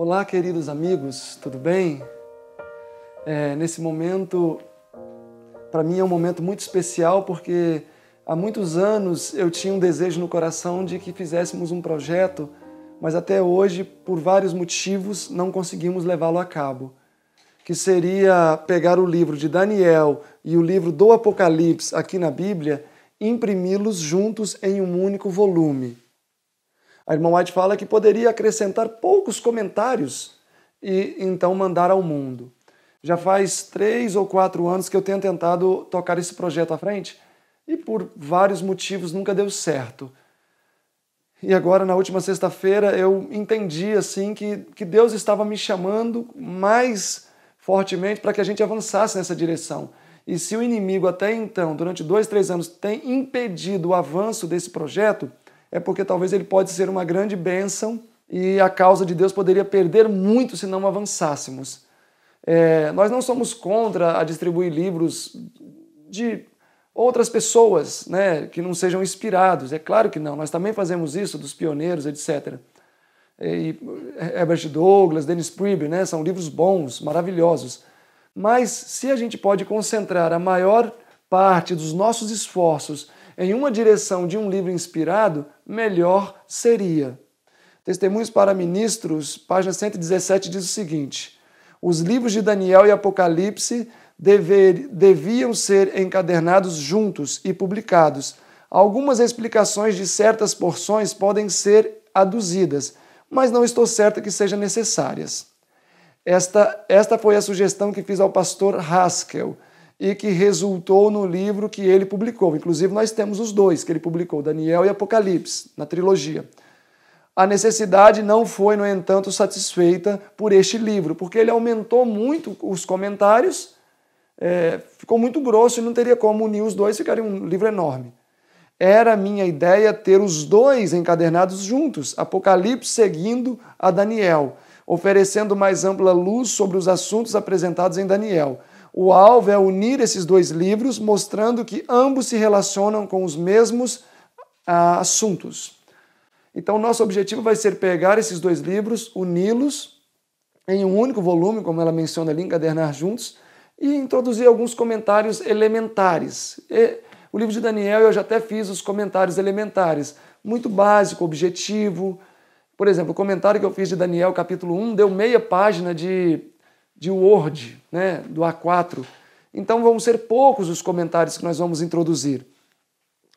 Olá, queridos amigos, tudo bem? É, nesse momento, para mim é um momento muito especial porque há muitos anos eu tinha um desejo no coração de que fizéssemos um projeto, mas até hoje, por vários motivos, não conseguimos levá-lo a cabo. Que seria pegar o livro de Daniel e o livro do Apocalipse aqui na Bíblia, imprimi-los juntos em um único volume. A irmã White fala que poderia acrescentar poucos comentários e então mandar ao mundo. Já faz três ou quatro anos que eu tenho tentado tocar esse projeto à frente e por vários motivos nunca deu certo. E agora, na última sexta-feira, eu entendi assim que, que Deus estava me chamando mais fortemente para que a gente avançasse nessa direção. E se o inimigo até então, durante dois, três anos, tem impedido o avanço desse projeto, é porque talvez ele pode ser uma grande bênção e a causa de Deus poderia perder muito se não avançássemos. É, nós não somos contra a distribuir livros de outras pessoas né, que não sejam inspirados, é claro que não, nós também fazemos isso, dos pioneiros, etc. É, Herbert Douglas, Dennis Priebe, né, são livros bons, maravilhosos. Mas se a gente pode concentrar a maior parte dos nossos esforços em uma direção de um livro inspirado, melhor seria. Testemunhos para Ministros, página 117, diz o seguinte: Os livros de Daniel e Apocalipse dever, deviam ser encadernados juntos e publicados. Algumas explicações de certas porções podem ser aduzidas, mas não estou certa que sejam necessárias. Esta, esta foi a sugestão que fiz ao pastor Haskell e que resultou no livro que ele publicou. Inclusive, nós temos os dois que ele publicou, Daniel e Apocalipse, na trilogia. A necessidade não foi, no entanto, satisfeita por este livro, porque ele aumentou muito os comentários, é, ficou muito grosso e não teria como unir os dois, ficaria um livro enorme. Era minha ideia ter os dois encadernados juntos, Apocalipse seguindo a Daniel, oferecendo mais ampla luz sobre os assuntos apresentados em Daniel. O alvo é unir esses dois livros, mostrando que ambos se relacionam com os mesmos ah, assuntos. Então, nosso objetivo vai ser pegar esses dois livros, uni-los em um único volume, como ela menciona ali, encadernar juntos, e introduzir alguns comentários elementares. E, o livro de Daniel, eu já até fiz os comentários elementares, muito básico, objetivo. Por exemplo, o comentário que eu fiz de Daniel, capítulo 1, deu meia página de de Word, né, do A4. Então vão ser poucos os comentários que nós vamos introduzir.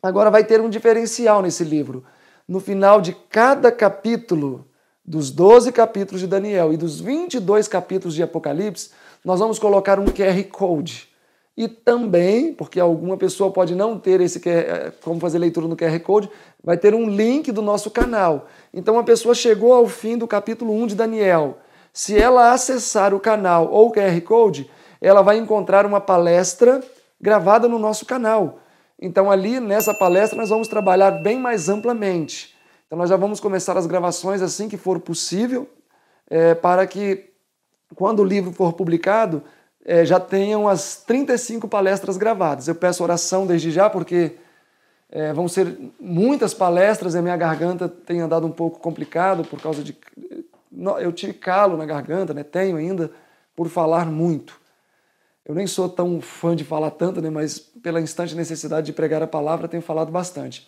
Agora vai ter um diferencial nesse livro. No final de cada capítulo, dos 12 capítulos de Daniel e dos 22 capítulos de Apocalipse, nós vamos colocar um QR Code. E também, porque alguma pessoa pode não ter esse eh, como fazer leitura no QR Code, vai ter um link do nosso canal. Então a pessoa chegou ao fim do capítulo 1 de Daniel se ela acessar o canal ou o QR Code, ela vai encontrar uma palestra gravada no nosso canal. Então, ali nessa palestra, nós vamos trabalhar bem mais amplamente. Então, nós já vamos começar as gravações assim que for possível, é, para que, quando o livro for publicado, é, já tenham as 35 palestras gravadas. Eu peço oração desde já, porque é, vão ser muitas palestras e a minha garganta tem andado um pouco complicado por causa de eu tive calo na garganta, né? Tenho ainda por falar muito. Eu nem sou tão fã de falar tanto, né? Mas pela instante necessidade de pregar a palavra, tenho falado bastante.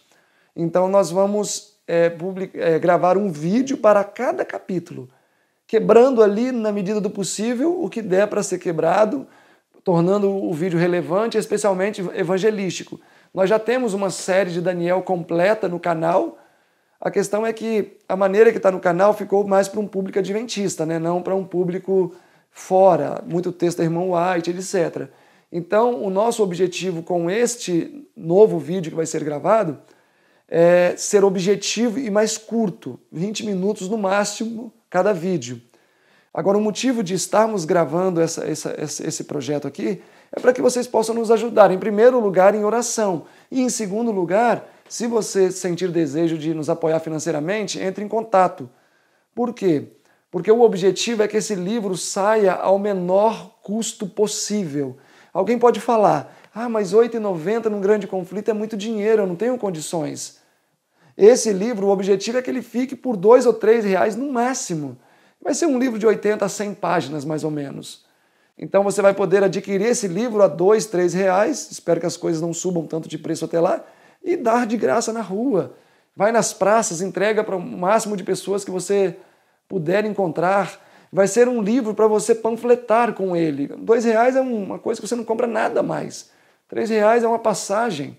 Então nós vamos é, é, gravar um vídeo para cada capítulo, quebrando ali na medida do possível o que der para ser quebrado, tornando o vídeo relevante, especialmente evangelístico. Nós já temos uma série de Daniel completa no canal a questão é que a maneira que está no canal ficou mais para um público adventista, né? não para um público fora, muito texto da Irmão White, etc. Então, o nosso objetivo com este novo vídeo que vai ser gravado é ser objetivo e mais curto, 20 minutos no máximo cada vídeo. Agora, o motivo de estarmos gravando essa, essa, esse projeto aqui é para que vocês possam nos ajudar, em primeiro lugar, em oração, e em segundo lugar, se você sentir desejo de nos apoiar financeiramente, entre em contato. Por quê? Porque o objetivo é que esse livro saia ao menor custo possível. Alguém pode falar: "Ah, mas 8,90 num grande conflito é muito dinheiro, eu não tenho condições". Esse livro, o objetivo é que ele fique por dois ou três reais no máximo. Vai ser um livro de 80 a 100 páginas, mais ou menos. Então você vai poder adquirir esse livro a dois, três reais. Espero que as coisas não subam tanto de preço até lá e dar de graça na rua. Vai nas praças, entrega para o máximo de pessoas que você puder encontrar. Vai ser um livro para você panfletar com ele. Dois reais é uma coisa que você não compra nada mais. Três reais é uma passagem.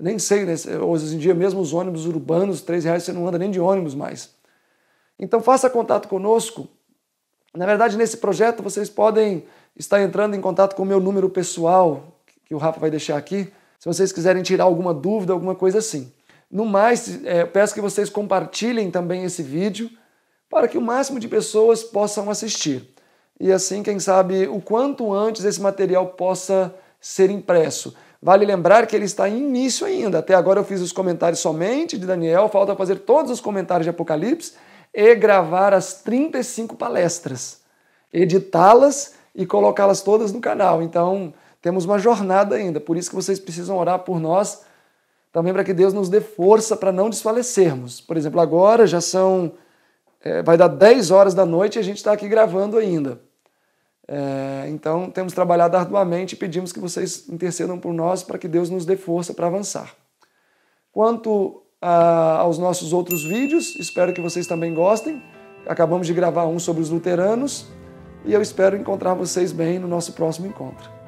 Nem sei, né? hoje em dia mesmo os ônibus urbanos, três reais você não anda nem de ônibus mais. Então faça contato conosco. Na verdade, nesse projeto vocês podem estar entrando em contato com o meu número pessoal, que o Rafa vai deixar aqui, se vocês quiserem tirar alguma dúvida, alguma coisa assim. No mais, é, peço que vocês compartilhem também esse vídeo para que o máximo de pessoas possam assistir. E assim, quem sabe, o quanto antes esse material possa ser impresso. Vale lembrar que ele está em início ainda. Até agora eu fiz os comentários somente de Daniel, falta fazer todos os comentários de Apocalipse e gravar as 35 palestras, editá-las e colocá-las todas no canal. Então, temos uma jornada ainda, por isso que vocês precisam orar por nós, também para que Deus nos dê força para não desfalecermos. Por exemplo, agora já são. É, vai dar 10 horas da noite e a gente está aqui gravando ainda. É, então, temos trabalhado arduamente e pedimos que vocês intercedam por nós para que Deus nos dê força para avançar. Quanto a, aos nossos outros vídeos, espero que vocês também gostem. Acabamos de gravar um sobre os luteranos e eu espero encontrar vocês bem no nosso próximo encontro.